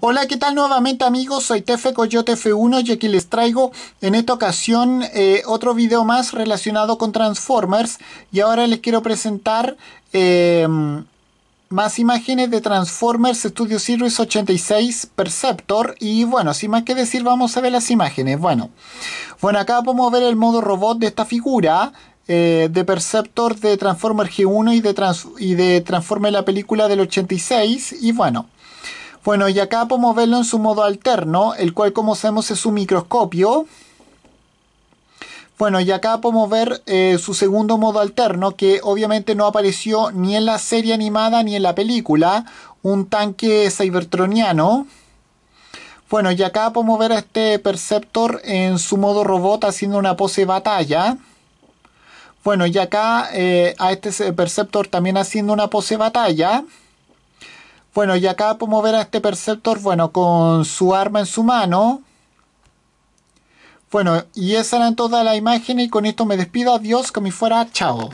Hola, ¿qué tal nuevamente amigos? Soy Tefe Coyote F1 y aquí les traigo en esta ocasión eh, otro video más relacionado con Transformers y ahora les quiero presentar em, más imágenes de Transformers Studio Series 86 Perceptor y bueno, sin más que decir vamos a ver las imágenes. Bueno, bueno acá podemos ver el modo robot de esta figura. Eh, de Perceptor de Transformers G1 y de, y de Transformers la película del 86 y bueno bueno, y acá podemos verlo en su modo alterno, el cual como sabemos es un microscopio. Bueno, y acá podemos ver eh, su segundo modo alterno, que obviamente no apareció ni en la serie animada ni en la película, un tanque cybertroniano. Bueno, y acá podemos ver a este Perceptor en su modo robot haciendo una pose de batalla. Bueno, y acá eh, a este Perceptor también haciendo una pose batalla. Bueno, y acá podemos ver a este Perceptor, bueno, con su arma en su mano. Bueno, y esa era toda la imagen y con esto me despido. Adiós, que me fuera. Chao.